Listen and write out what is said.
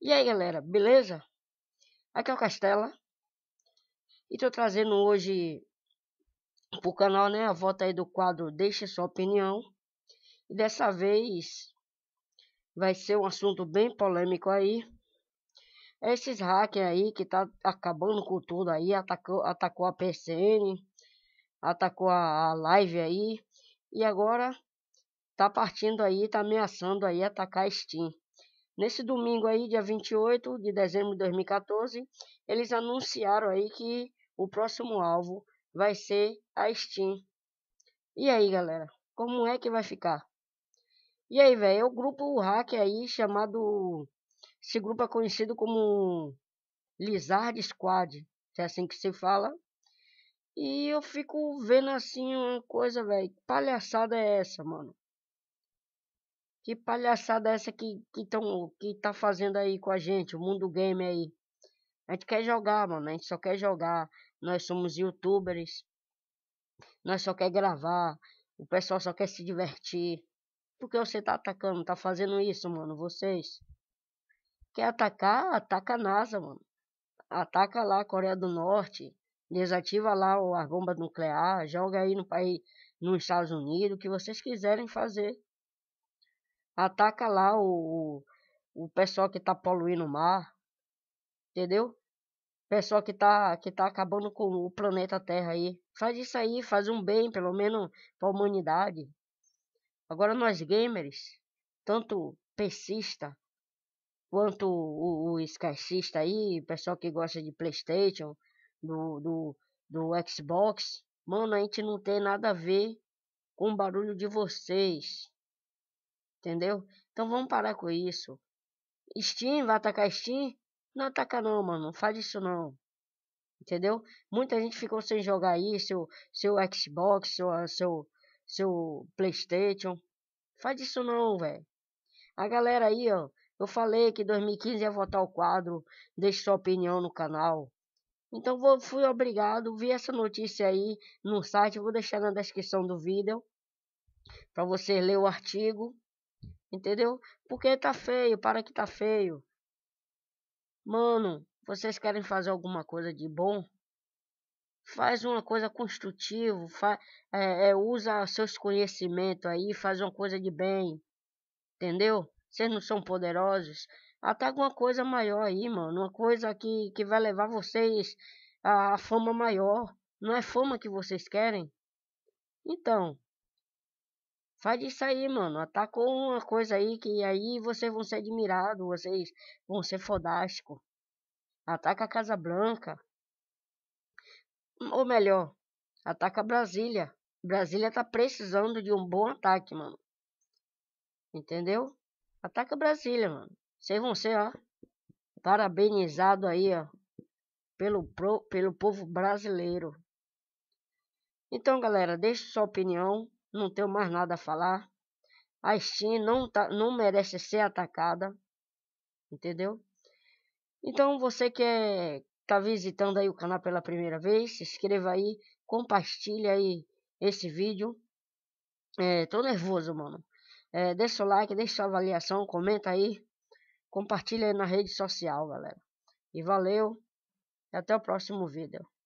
E aí galera, beleza? Aqui é o Castela E tô trazendo hoje pro canal né, a volta aí do quadro Deixe Sua Opinião E dessa vez vai ser um assunto bem polêmico aí é Esses hackers aí que tá acabando com tudo aí Atacou, atacou a PCN Atacou a, a live aí E agora tá partindo aí, tá ameaçando aí atacar a Steam Nesse domingo aí, dia 28 de dezembro de 2014, eles anunciaram aí que o próximo alvo vai ser a Steam. E aí, galera, como é que vai ficar? E aí, velho, é o grupo hack aí chamado esse grupo é conhecido como Lizard Squad, é assim que se fala. E eu fico vendo assim uma coisa, velho, palhaçada é essa, mano? Que palhaçada é essa que, que, tão, que tá fazendo aí com a gente, o mundo game aí? A gente quer jogar, mano, a gente só quer jogar. Nós somos youtubers, nós só quer gravar, o pessoal só quer se divertir. Por que você tá atacando, tá fazendo isso, mano, vocês? Quer atacar? Ataca a NASA, mano. Ataca lá a Coreia do Norte, desativa lá a bomba nuclear. joga aí no país, nos Estados Unidos, o que vocês quiserem fazer. Ataca lá o, o, pessoal que tá poluindo o mar. Entendeu? Pessoal que tá, que tá acabando com o planeta Terra aí. Faz isso aí, faz um bem, pelo menos, pra humanidade. Agora nós gamers, tanto pesista quanto o, o esquecista aí, pessoal que gosta de Playstation, do, do, do Xbox, mano, a gente não tem nada a ver com o barulho de vocês. Entendeu? Então vamos parar com isso. Steam, vai atacar Steam? Não ataca não, mano. faz isso não. Entendeu? Muita gente ficou sem jogar aí seu, seu Xbox, seu, seu, seu Playstation. Faz isso não, velho. A galera aí, ó. Eu falei que 2015 ia votar o quadro. Deixe sua opinião no canal. Então vou, fui obrigado, vi essa notícia aí no site, vou deixar na descrição do vídeo para você ler o artigo, Entendeu? Porque tá feio, para que tá feio. Mano, vocês querem fazer alguma coisa de bom? Faz uma coisa construtiva, é, é, usa seus conhecimentos aí, faz uma coisa de bem. Entendeu? Vocês não são poderosos. Até alguma coisa maior aí, mano. Uma coisa que, que vai levar vocês à fama maior. Não é fama que vocês querem? Então, Faz isso aí, mano. Atacou uma coisa aí que aí vocês vão ser admirados, vocês vão ser fodásticos. Ataca a Casa Branca. Ou melhor, ataca Brasília. Brasília tá precisando de um bom ataque, mano. Entendeu? Ataca Brasília, mano. Vocês vão ser, ó, parabenizado aí, ó, pelo, pro, pelo povo brasileiro. Então, galera, deixe sua opinião não tenho mais nada a falar. A Steam não, tá, não merece ser atacada, entendeu? Então você que é, tá visitando aí o canal pela primeira vez, se inscreva aí, compartilhe aí esse vídeo. É, tô nervoso, mano. É, deixa seu like, deixa sua avaliação, comenta aí, compartilha aí na rede social, galera. E valeu, até o próximo vídeo.